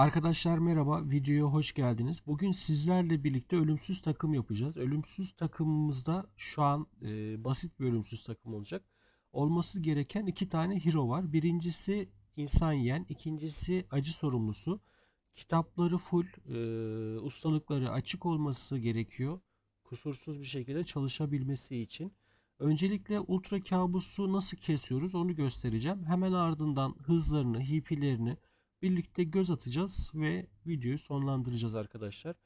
Arkadaşlar merhaba, videoya hoş geldiniz. Bugün sizlerle birlikte ölümsüz takım yapacağız. Ölümsüz takımımızda şu an e, basit bir ölümsüz takım olacak. Olması gereken iki tane hero var. Birincisi insan yiyen, ikincisi acı sorumlusu. Kitapları full, e, ustalıkları açık olması gerekiyor. Kusursuz bir şekilde çalışabilmesi için. Öncelikle ultra kabusu nasıl kesiyoruz onu göstereceğim. Hemen ardından hızlarını, hipilerini, birlikte göz atacağız ve videoyu sonlandıracağız arkadaşlar.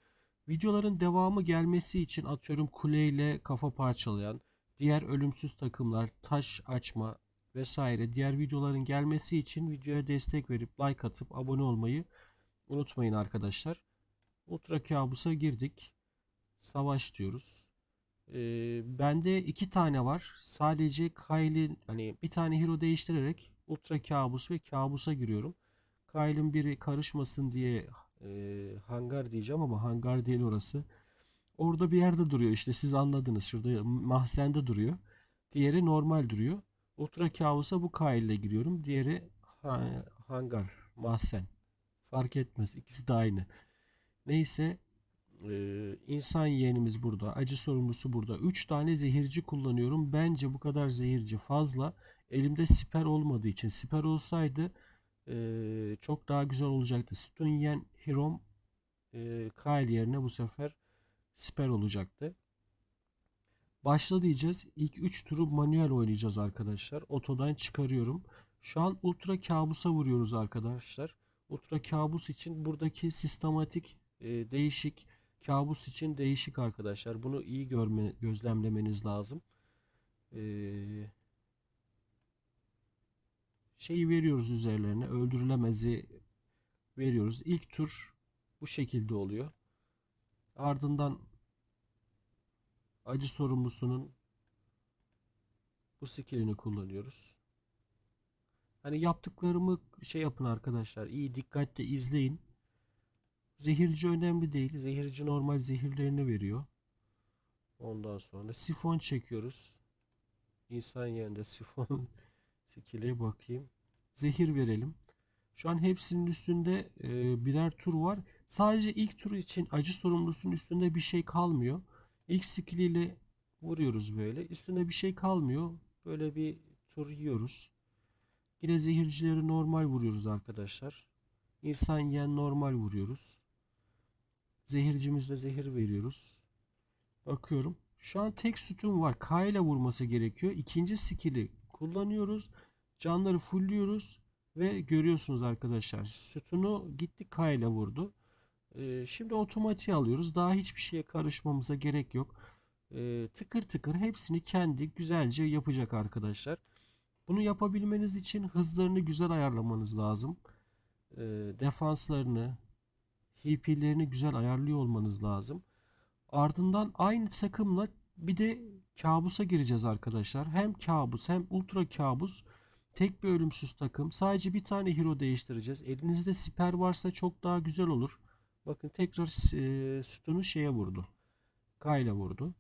Videoların devamı gelmesi için atıyorum kuleyle kafa parçalayan, diğer ölümsüz takımlar, taş açma vesaire diğer videoların gelmesi için videoya destek verip like atıp abone olmayı unutmayın arkadaşlar. Ultra kabusa girdik. Savaş diyoruz. Ee, bende iki tane var. Sadece Kyle'in hani bir tane hero değiştirerek ultra kabus ve kabusa giriyorum. Kail'in biri karışmasın diye e, hangar diyeceğim ama hangar değil orası. Orada bir yerde duruyor işte siz anladınız. Şurada mahzende duruyor. Diğeri normal duruyor. Otura kavusa bu ile giriyorum. Diğeri ha, hangar, mahzen. Fark etmez. ikisi de aynı. Neyse ee, insan yeğenimiz burada. Acı sorumlusu burada. 3 tane zehirci kullanıyorum. Bence bu kadar zehirci fazla. Elimde siper olmadığı için. Siper olsaydı e, çok daha güzel olacaktı. Stunyen Hirom e, Kyle yerine bu sefer Sper olacaktı. Başla diyeceğiz. İlk 3 turu manuel oynayacağız arkadaşlar. Otodan çıkarıyorum. Şu an ultra kabusa vuruyoruz arkadaşlar. Ultra kabus için buradaki sistematik e, değişik kabus için değişik arkadaşlar. Bunu iyi görme, gözlemlemeniz lazım. Eee şeyi veriyoruz üzerlerine. Öldürülemezi veriyoruz. İlk tur bu şekilde oluyor. Ardından acı sorumlusunun bu skillini kullanıyoruz. Hani yaptıklarımı şey yapın arkadaşlar. iyi dikkatle izleyin. Zehirci önemli değil. Zehirci normal zehirlerini veriyor. Ondan sonra sifon çekiyoruz. İnsan yerinde sifon Tekele bakayım. Zehir verelim. Şu an hepsinin üstünde e, birer tur var. Sadece ilk tur için acı sorumlusunun üstünde bir şey kalmıyor. İlk skill vuruyoruz böyle. Üstünde bir şey kalmıyor. Böyle bir tur yiyoruz. Yine zehircileri normal vuruyoruz arkadaşlar. İnsan yiyen normal vuruyoruz. Zehircimizle zehir veriyoruz. Bakıyorum. Şu an tek sütun var. K ile vurması gerekiyor. İkinci skill'i kullanıyoruz. Canları fullüyoruz ve görüyorsunuz arkadaşlar sütunu gitti K ile vurdu. Ee, şimdi otomatik alıyoruz. Daha hiçbir şeye karışmamıza gerek yok. Ee, tıkır tıkır hepsini kendi güzelce yapacak arkadaşlar. Bunu yapabilmeniz için hızlarını güzel ayarlamanız lazım. Ee, defanslarını, HP'lerini güzel ayarlıyor olmanız lazım. Ardından aynı takımla bir de kabusa gireceğiz arkadaşlar. Hem kabus hem ultra kabus Tek bir ölümsüz takım. Sadece bir tane hero değiştireceğiz. Elinizde siper varsa çok daha güzel olur. Bakın tekrar e, sütunu şeye vurdu. Kayla vurdu.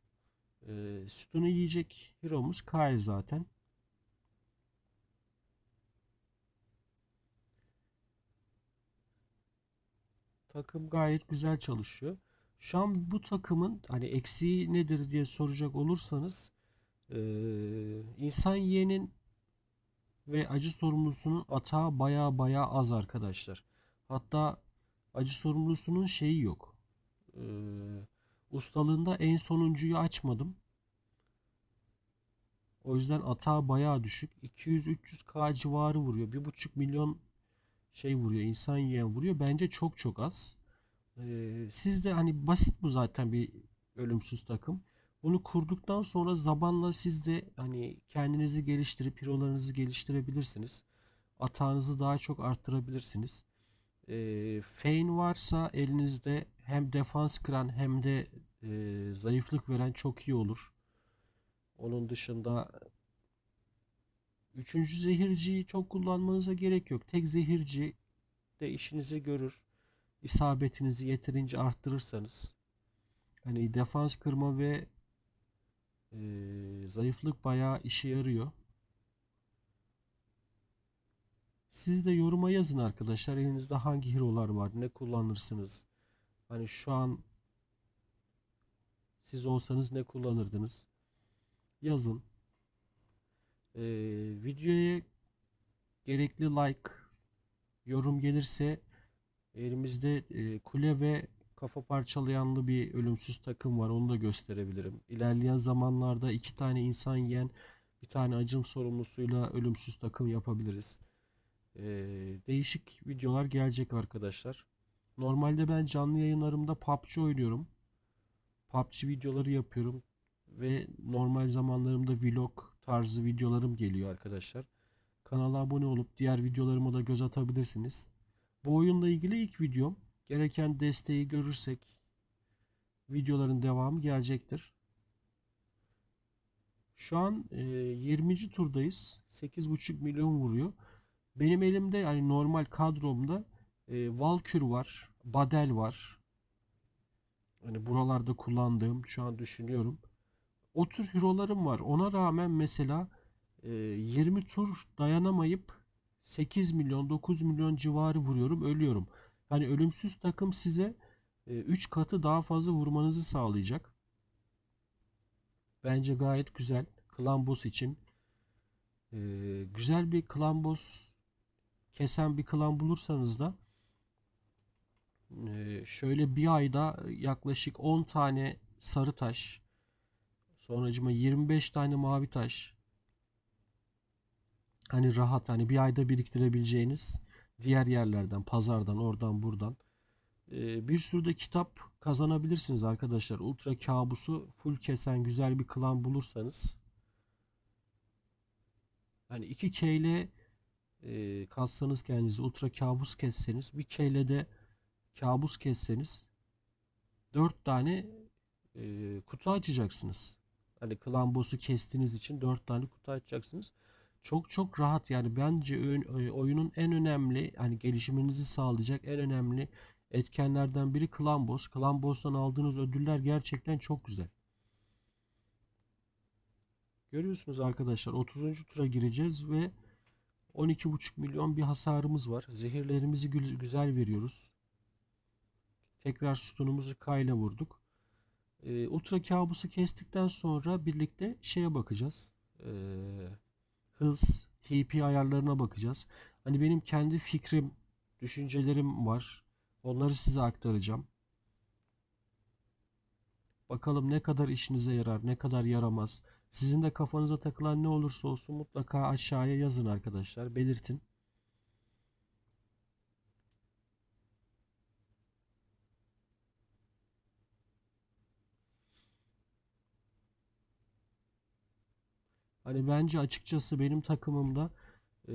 E, sütunu yiyecek hero'muz Kyle zaten. Takım gayet güzel çalışıyor. Şu an bu takımın hani eksiği nedir diye soracak olursanız e, insan yeğenin ve acı sorumlusunun atağı baya baya az arkadaşlar. Hatta acı sorumlusunun şeyi yok. Ee, ustalığında en sonuncuyu açmadım. O yüzden atağı baya düşük. 200-300k civarı vuruyor. 1,5 milyon şey vuruyor. insan yiyen vuruyor. Bence çok çok az. Ee, siz de hani basit bu zaten bir ölümsüz takım. Bunu kurduktan sonra zamanla siz de hani kendinizi geliştirip pirolarınızı geliştirebilirsiniz. Atağınızı daha çok arttırabilirsiniz. E, fein varsa elinizde hem defans kıran hem de e, zayıflık veren çok iyi olur. Onun dışında üçüncü zehirciyi çok kullanmanıza gerek yok. Tek zehirci de işinizi görür. İsabetinizi yeterince arttırırsanız. Hani defans kırma ve ee, zayıflık bayağı işe yarıyor. Siz de yoruma yazın arkadaşlar. Elinizde hangi hero'lar var? Ne kullanırsınız? Hani şu an siz olsanız ne kullanırdınız? Yazın. Ee, videoya gerekli like, yorum gelirse elimizde e, kule ve kafa parçalayanlı bir ölümsüz takım var. Onu da gösterebilirim. İlerleyen zamanlarda iki tane insan yiyen bir tane acım sorumlusuyla ölümsüz takım yapabiliriz. Ee, değişik videolar gelecek arkadaşlar. Normalde ben canlı yayınlarımda PUBG oynuyorum. PUBG videoları yapıyorum. Ve normal zamanlarımda vlog tarzı videolarım geliyor arkadaşlar. Kanala abone olup diğer videolarıma da göz atabilirsiniz. Bu oyunla ilgili ilk videom gereken desteği görürsek videoların devamı gelecektir. Şu an e, 20. turdayız. 8,5 milyon vuruyor. Benim elimde yani normal kadromda e, Valkür var. Badel var. Hani buralarda kullandığım şu an düşünüyorum. O tür hero'larım var. Ona rağmen mesela e, 20 tur dayanamayıp 8 milyon 9 milyon civarı vuruyorum ölüyorum. Hani ölümsüz takım size 3 e, katı daha fazla vurmanızı sağlayacak. Bence gayet güzel. Klambos için e, güzel bir klambos kesen bir klan bulursanız da e, şöyle bir ayda yaklaşık 10 tane sarı taş sonracıma 25 tane mavi taş hani rahat hani bir ayda biriktirebileceğiniz diğer yerlerden, pazardan, oradan, buradan e, bir sürü de kitap kazanabilirsiniz arkadaşlar. Ultra kabusu full kesen güzel bir klan bulursanız hani 2K ile e, kassanız kendinizi ultra kabus kesseniz bir K ile de kabus kesseniz 4 tane e, kutu açacaksınız. Hani klan boss'u kestiğiniz için 4 tane kutu açacaksınız çok çok rahat yani bence e, oyunun en önemli hani gelişiminizi sağlayacak en önemli etkenlerden biri Klambos. Klambos'tan aldığınız ödüller gerçekten çok güzel. Görüyorsunuz arkadaşlar 30. tura gireceğiz ve 12,5 milyon bir hasarımız var. Zehirlerimizi güzel veriyoruz. Tekrar sütunumuzu kayla vurduk. E, ultra kabusu kestikten sonra birlikte şeye bakacağız. Eee hız, HP ayarlarına bakacağız. Hani benim kendi fikrim, düşüncelerim var. Onları size aktaracağım. Bakalım ne kadar işinize yarar, ne kadar yaramaz. Sizin de kafanıza takılan ne olursa olsun mutlaka aşağıya yazın arkadaşlar, belirtin. Hani bence açıkçası benim takımımda e,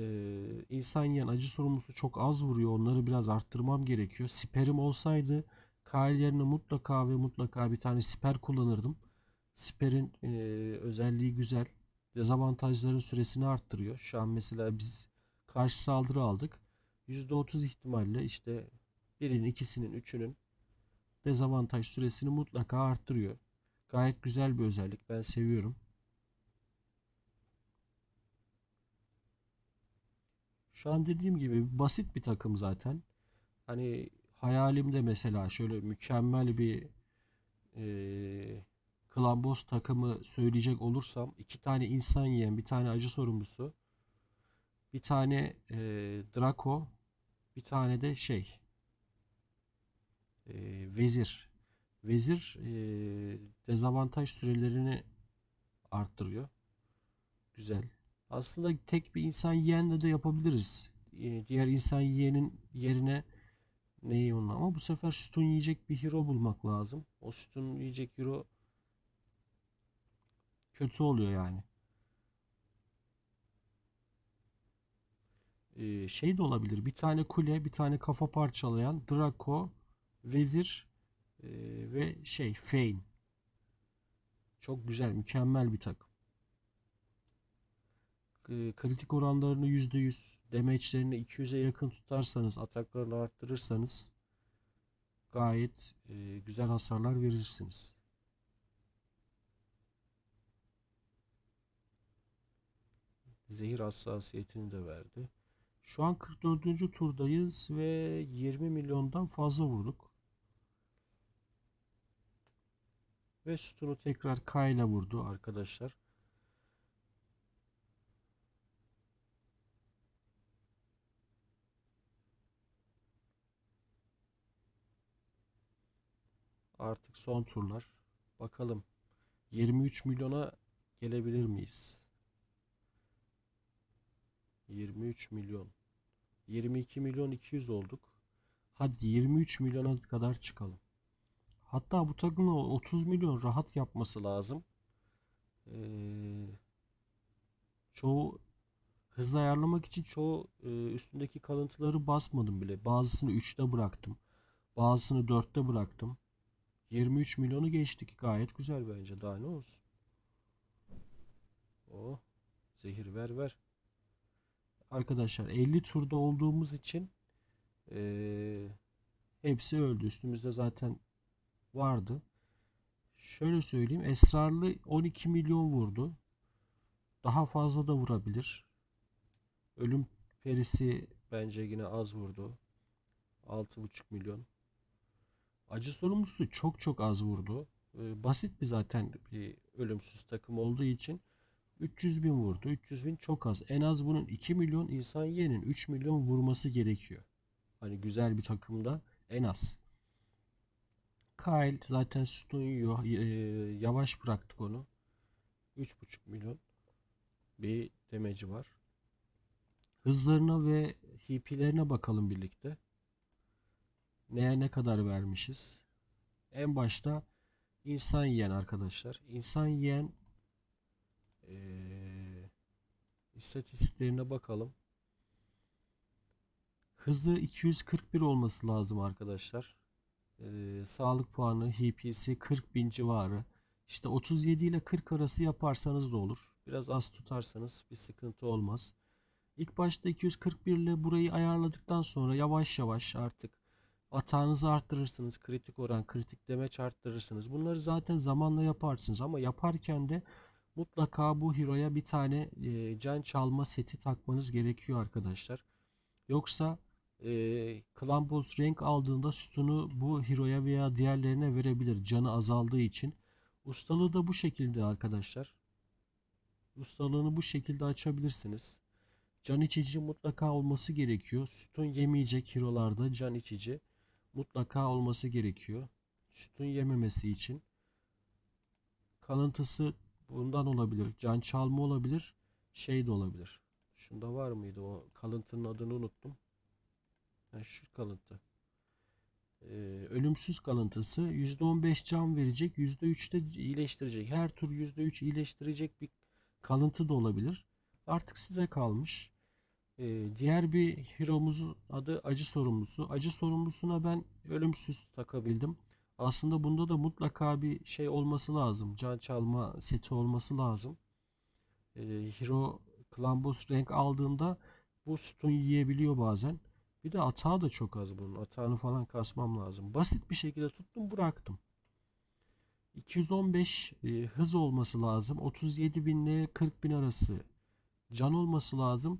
insan yiyen acı sorumlusu çok az vuruyor. Onları biraz arttırmam gerekiyor. Siperim olsaydı Kyle yerine mutlaka ve mutlaka bir tane siper kullanırdım. Siperin e, özelliği güzel. Dezavantajların süresini arttırıyor. Şu an mesela biz karşı saldırı aldık. %30 ihtimalle işte birinin, ikisinin, üçünün dezavantaj süresini mutlaka arttırıyor. Gayet güzel bir özellik. Ben seviyorum. Şu an dediğim gibi basit bir takım zaten. Hani hayalimde mesela şöyle mükemmel bir e, kılamboz takımı söyleyecek olursam iki tane insan yiyen bir tane acı sorumlusu bir tane e, Draco bir tane de şey e, Vezir Vezir e, dezavantaj sürelerini arttırıyor. Güzel aslında tek bir insan yiyenle de yapabiliriz. Ee, diğer insan yiyenin yerine neyi onun ama bu sefer sütun yiyecek bir hero bulmak lazım. O sütun yiyecek hero kötü oluyor yani. Ee, şey de olabilir. Bir tane kule, bir tane kafa parçalayan Draco, Vezir ee, ve şey Fane. Çok güzel, mükemmel bir takım. E, kritik oranlarını %100, damage'lerini 200'e yakın tutarsanız, ataklarını arttırırsanız gayet e, güzel hasarlar verirsiniz. Zehir hassasiyetini de verdi. Şu an 44. turdayız ve 20 milyondan fazla vurduk. Ve sütunu tekrar K ile vurdu arkadaşlar. Artık son turlar. Bakalım 23 milyona gelebilir miyiz? 23 milyon. 22 milyon 200 olduk. Hadi 23 milyona kadar çıkalım. Hatta bu takımın 30 milyon rahat yapması lazım. Ee, çoğu hızlı ayarlamak için çoğu e, üstündeki kalıntıları basmadım bile. Bazısını 3'te bıraktım. Bazısını 4'te bıraktım. 23 milyonu geçtik. Gayet güzel bence. Daha ne olsun. Oh. Zehir ver ver. Arkadaşlar 50 turda olduğumuz için ee, hepsi öldü. Üstümüzde zaten vardı. Şöyle söyleyeyim. Esrarlı 12 milyon vurdu. Daha fazla da vurabilir. Ölüm perisi bence yine az vurdu. 6,5 milyon acı sorumlusu çok çok az vurdu. Ee, basit bir zaten bir ölümsüz takım olduğu için 300 bin vurdu. 300 bin çok az. En az bunun 2 milyon insan yerinin 3 milyon vurması gerekiyor. Hani güzel bir takımda en az. Kyle zaten sütun yiyor. E, yavaş bıraktık onu. 3,5 milyon bir demeci var. Hızlarına ve hipilerine bakalım birlikte neye ne kadar vermişiz? En başta insan yiyen arkadaşlar. İnsan yiyen e, istatistiklerine bakalım. Hızı 241 olması lazım arkadaşlar. E, sağlık puanı HPC 40 bin civarı. İşte 37 ile 40 arası yaparsanız da olur. Biraz az tutarsanız bir sıkıntı olmaz. İlk başta 241 ile burayı ayarladıktan sonra yavaş yavaş artık atağınızı arttırırsınız. Kritik oran, kritik demeç arttırırsınız. Bunları zaten zamanla yaparsınız ama yaparken de mutlaka bu hero'ya bir tane e, can çalma seti takmanız gerekiyor arkadaşlar. Yoksa e, klan boss renk aldığında sütunu bu hero'ya veya diğerlerine verebilir canı azaldığı için. Ustalığı da bu şekilde arkadaşlar. Ustalığını bu şekilde açabilirsiniz. Can içici mutlaka olması gerekiyor. Sütun yemeyecek hero'larda can içici mutlaka olması gerekiyor. Sütun yememesi için. Kalıntısı bundan olabilir. Can çalma olabilir. Şey de olabilir. Şunda var mıydı o kalıntının adını unuttum. Yani şu kalıntı. Ee, ölümsüz kalıntısı %15 can verecek, %3 de iyileştirecek. Her tur %3 iyileştirecek bir kalıntı da olabilir. Artık size kalmış. Ee, diğer bir hero'muzun adı acı sorumlusu. Acı sorumlusuna ben ölümsüz takabildim. Aslında bunda da mutlaka bir şey olması lazım. Can çalma seti olması lazım. Ee, hero Klambos renk aldığında bu sütun yiyebiliyor bazen. Bir de atağı da çok az bunun. Atağını falan kasmam lazım. Basit bir şekilde tuttum bıraktım. 215 e, hız olması lazım. 37 bin ile 40 bin arası can olması lazım.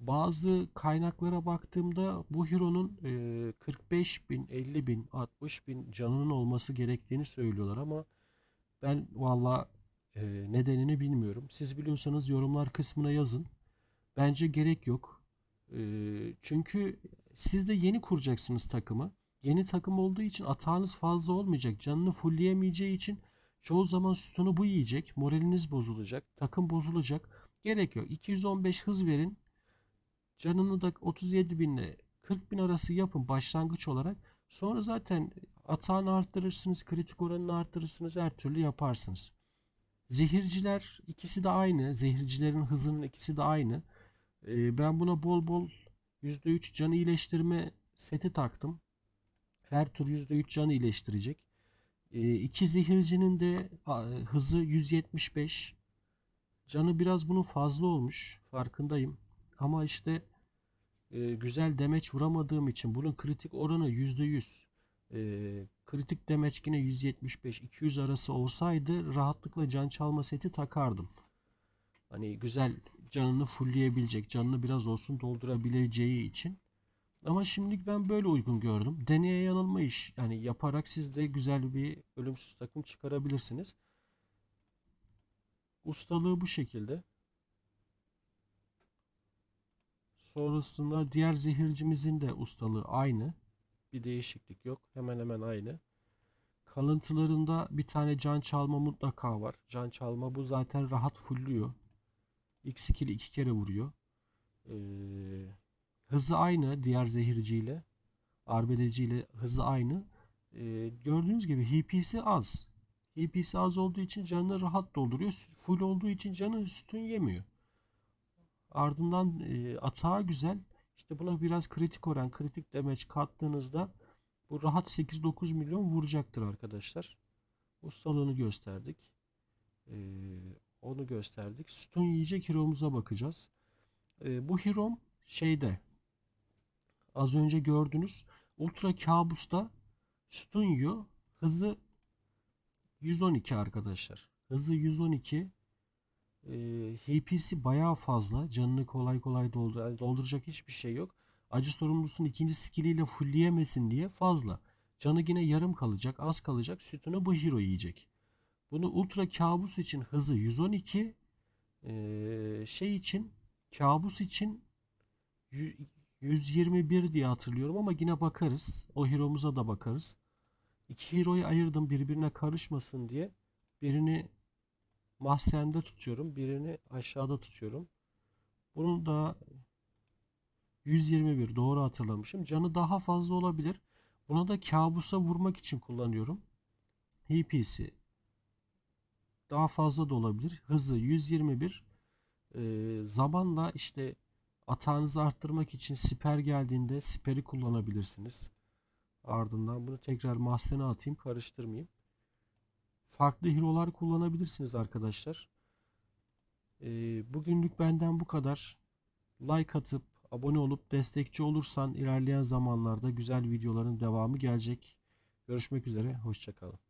Bazı kaynaklara baktığımda bu hero'nun 45 e, bin, 50 bin, 60 bin canının olması gerektiğini söylüyorlar ama ben valla e, nedenini bilmiyorum. Siz biliyorsanız yorumlar kısmına yazın. Bence gerek yok. E, çünkü siz de yeni kuracaksınız takımı. Yeni takım olduğu için atağınız fazla olmayacak. Canını fullleyemeyeceği için çoğu zaman sütunu bu yiyecek. Moraliniz bozulacak. Takım bozulacak. Gerek yok. 215 hız verin. Canını da 37 bin ile 40 bin arası yapın başlangıç olarak. Sonra zaten atağını arttırırsınız, kritik oranını arttırırsınız, her türlü yaparsınız. Zehirciler ikisi de aynı. Zehircilerin hızının ikisi de aynı. Ee, ben buna bol bol %3 can iyileştirme seti taktım. Her tür %3 can iyileştirecek. Ee, iki zehircinin de hızı 175. Canı biraz bunun fazla olmuş. Farkındayım. Ama işte e, güzel demeç vuramadığım için bunun kritik oranı %100. E, kritik demeç yine 175-200 arası olsaydı rahatlıkla can çalma seti takardım. Hani güzel canını fullleyebilecek, canını biraz olsun doldurabileceği için. Ama şimdilik ben böyle uygun gördüm. Deneye yanılma iş. Yani yaparak siz de güzel bir ölümsüz takım çıkarabilirsiniz. Ustalığı bu şekilde. Sonrasında diğer zehircimizin de ustalığı aynı. Bir değişiklik yok. Hemen hemen aynı. Kalıntılarında bir tane can çalma mutlaka var. Can çalma bu zaten rahat fullüyor. X2 ile iki kere vuruyor. Ee, hızı aynı diğer zehirciyle. Arbedeciyle hızı aynı. Ee, gördüğünüz gibi HP'si az. HP'si az olduğu için canını rahat dolduruyor. Full olduğu için canı sütün yemiyor. Ardından e, atağa güzel. İşte buna biraz kritik oran, kritik demeç kattığınızda bu rahat 8-9 milyon vuracaktır arkadaşlar. Ustalığını gösterdik. E, onu gösterdik. Sütun yiyecek hero'muza bakacağız. E, bu hero'm şeyde az önce gördünüz. Ultra kabusta yiyor, hızı 112 arkadaşlar. Hızı 112. E, ee, HP'si bayağı fazla. Canını kolay kolay doldur dolduracak hiçbir şey yok. Acı sorumlusun ikinci skilliyle fullleyemesin diye fazla. Canı yine yarım kalacak, az kalacak. Sütünü bu hero yiyecek. Bunu ultra kabus için hızı 112, ee, şey için kabus için 121 diye hatırlıyorum ama yine bakarız. O hero'muza da bakarız. İki hero'yu ayırdım birbirine karışmasın diye. Birini mahzende tutuyorum. Birini aşağıda tutuyorum. Bunun da 121 doğru hatırlamışım. Canı daha fazla olabilir. Bunu da kabusa vurmak için kullanıyorum. HP'si daha fazla da olabilir. Hızı 121. Ee, zamanla işte atağınızı arttırmak için siper geldiğinde siperi kullanabilirsiniz. Ardından bunu tekrar mahzene atayım karıştırmayayım farklı hero'lar kullanabilirsiniz arkadaşlar. Ee, bugünlük benden bu kadar. Like atıp abone olup destekçi olursan ilerleyen zamanlarda güzel videoların devamı gelecek. Görüşmek üzere, hoşçakalın.